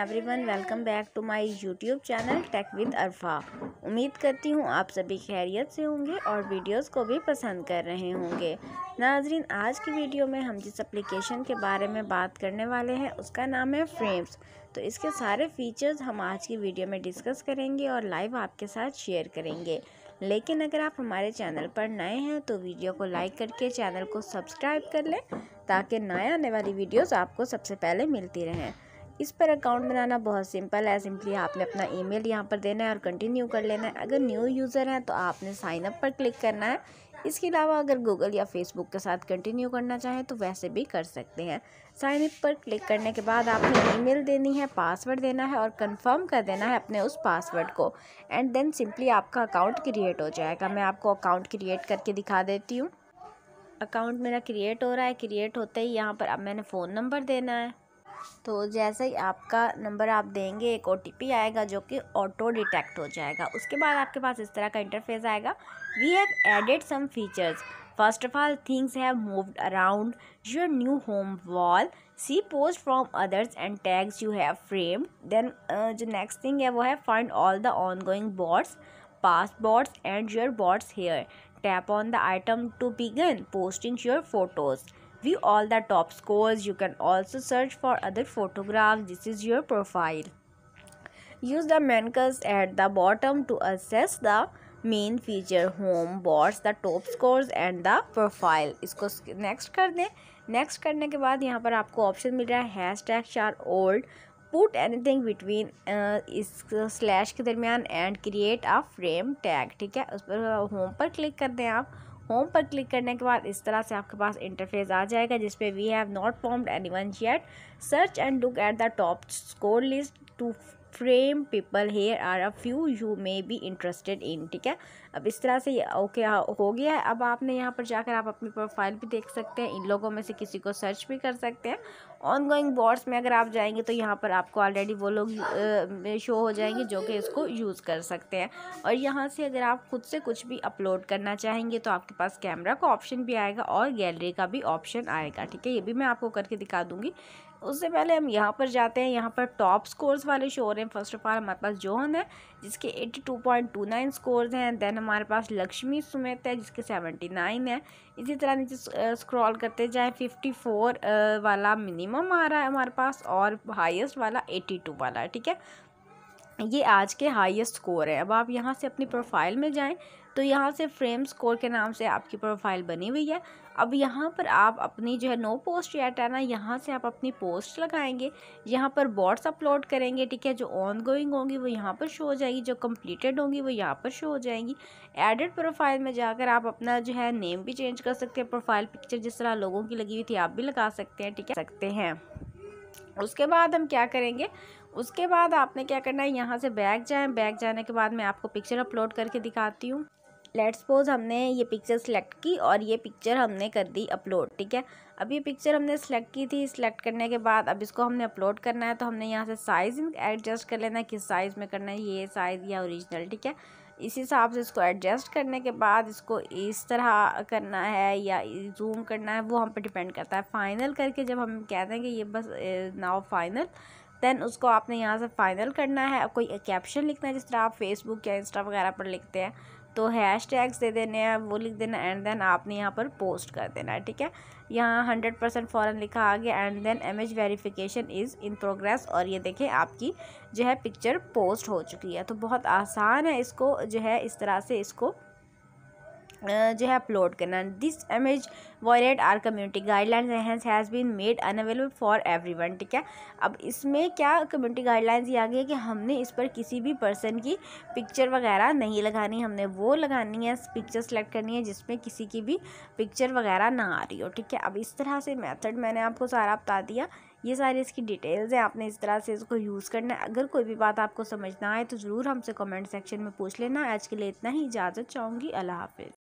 everyone welcome back to my YouTube channel tech with Arfa उम्मीद करती हूँ आप सभी खैरियत से होंगे और वीडियोस को भी पसंद कर रहे होंगे नाजरीन आज की वीडियो में हम जिस एप्लीकेशन के बारे में बात करने वाले हैं उसका नाम है फ्रेम्स तो इसके सारे फीचर्स हम आज की वीडियो में डिस्कस करेंगे और लाइव आपके साथ शेयर करेंगे लेकिन अगर आप हमारे चैनल पर नए हैं तो वीडियो को लाइक करके चैनल को सब्सक्राइब कर लें ताकि नए आने वाली वीडियोज़ आपको सबसे पहले मिलती रहें इस पर अकाउंट बनाना बहुत सिंपल है सिंपली आपने अपना ईमेल यहाँ पर देना है और कंटिन्यू कर लेना है अगर न्यू यूज़र हैं तो आपने साइनअप पर क्लिक करना है इसके अलावा अगर गूगल या फेसबुक के साथ कंटिन्यू करना चाहें तो वैसे भी कर सकते हैं साइन पर क्लिक करने के बाद आपने ईमेल देनी है पासवर्ड देना है और कंफर्म कर देना है अपने उस पासवर्ड को एंड देन सिंपली आपका अकाउंट क्रिएट हो जाएगा मैं आपको अकाउंट क्रिएट करके दिखा देती हूँ अकाउंट मेरा क्रिएट हो रहा है क्रिएट होते ही यहाँ पर अब मैंने फ़ोन नंबर देना है तो जैसे ही आपका नंबर आप देंगे एक ओ आएगा जो कि ऑटो डिटेक्ट हो जाएगा उसके बाद आपके पास इस तरह का इंटरफेस आएगा we have added some features first of all things have moved around your new home wall see post from others and tags you have frame then जो नेक्स्ट थिंग है वो है find all the ongoing boards past boards and your boards here tap on the item to begin posting your photos view all the top scores you can also search for other photographs this is your profile use the menus at the bottom to assess the main feature home boards the top scores and the profile इसको next कर दें next करने के बाद यहाँ पर आपको option मिल रहा है हैश टैग शार ओल्ड पुट एनीथिंग बिटवीन इस स्लैश के दरमियान and create a frame tag ठीक है उस पर होम uh, पर क्लिक कर दें आप होम पर क्लिक करने के बाद इस तरह से आपके पास इंटरफेस आ जाएगा जिसपे we have not formed any one yet search and look at the top score list to frame people here are a few you may be interested in ठीक है अब इस तरह से ओके हाँ, हो गया है अब आपने यहाँ पर जाकर आप अपनी प्रोफाइल भी देख सकते हैं इन लोगों में से किसी को सर्च भी कर सकते हैं ऑन गोइंग बॉर्ड्स में अगर आप जाएंगे तो यहाँ पर आपको ऑलरेडी वो लोग शो हो जाएंगे जो कि इसको यूज़ कर सकते हैं और यहाँ से अगर आप खुद से कुछ भी अपलोड करना चाहेंगे तो आपके पास कैमरा का ऑप्शन भी आएगा और गैलरी का भी ऑप्शन आएगा ठीक है ये भी मैं आपको करके दिखा दूँगी उससे पहले हम यहाँ पर जाते हैं यहाँ पर टॉप स्कोर्स वाले शो हो रहे हैं फर्स्ट ऑफ ऑल हमारे पास जोहन है जिसके 82.29 स्कोर्स हैं देन हमारे पास लक्ष्मी सुमित है जिसके 79 है इसी तरह नीचे स्क्रॉल करते जाएं 54 वाला मिनिमम मिनिमम आ रहा है हमारे पास और हाईएस्ट वाला एटी टू वाला है ठीक है ये आज के हाईएस्ट स्कोर है अब आप यहाँ से अपनी प्रोफाइल में जाएं तो यहाँ से फ्रेम स्कोर के नाम से आपकी प्रोफाइल बनी हुई है अब यहाँ पर आप अपनी जो है नो पोस्ट या टाना यहाँ से आप अपनी पोस्ट लगाएंगे यहाँ पर बॉट्स अपलोड करेंगे ठीक है जो ऑन गोइंग होंगी वो यहाँ पर शो हो जाएगी जो कंप्लीटेड होंगी वो यहाँ पर शो हो जाएंगी एडिट प्रोफाइल में जाकर आप अपना जो है नेम भी चेंज कर सकते हैं प्रोफाइल पिक्चर जिस तरह लोगों की लगी हुई थी आप भी लगा सकते हैं ठीक है सकते हैं उसके बाद हम क्या करेंगे उसके बाद आपने क्या करना है यहाँ से बैग जाएं बैग जाने के बाद मैं आपको पिक्चर अपलोड करके दिखाती हूँ लेट सपोज हमने ये पिक्चर सेलेक्ट की और ये पिक्चर हमने कर दी अपलोड ठीक है अब ये पिक्चर हमने सेलेक्ट की थी सेलेक्ट करने के बाद अब इसको हमने अपलोड करना है तो हमने यहाँ से साइज़ एडजस्ट कर लेना है किस साइज़ में करना है ये साइज़ या ओरिजिनल ठीक है इस हिसाब से इसको एडजस्ट करने के बाद इसको इस तरह करना है या जूम करना है वो हम पर डिपेंड करता है फ़ाइनल करके जब हम कह देंगे ये बस नाउ फाइनल दैन उसको आपने यहाँ से फ़ाइनल करना है कोई कैप्शन लिखना है जिस तरह आप फेसबुक या इंस्टा वगैरह पर लिखते हैं तो हैश टैग्स दे देने हैं वो लिख देना एंड देन आपने यहाँ पर पोस्ट कर देना है ठीक है यहाँ हंड्रेड परसेंट फ़ौरन लिखा आ गया and then image verification is in progress और ये देखें आपकी जो है पिक्चर पोस्ट हो चुकी है तो बहुत आसान है इसको जो है इस तरह से इसको जो है अपलोड करना this image violate our community guidelines hence has been made unavailable for everyone ठीक है अब इसमें क्या कम्युनिटी गाइडलाइंस ये आ गई है कि हमने इस पर किसी भी पर्सन की पिक्चर वगैरह नहीं लगानी हमने वो लगानी है पिक्चर सेलेक्ट करनी है जिसमें किसी की भी पिक्चर वगैरह ना आ रही हो ठीक है अब इस तरह से मैथड मैंने आपको सारा बता दिया ये सारी इसकी डिटेल्स हैं आपने इस तरह से इसको यूज़ करना है अगर कोई भी बात आपको समझना आए तो ज़रूर हमसे कमेंट सेक्शन में पूछ लेना आज के लिए इतना ही इजाज़त चाहूँगी अल्लाह हाफिज़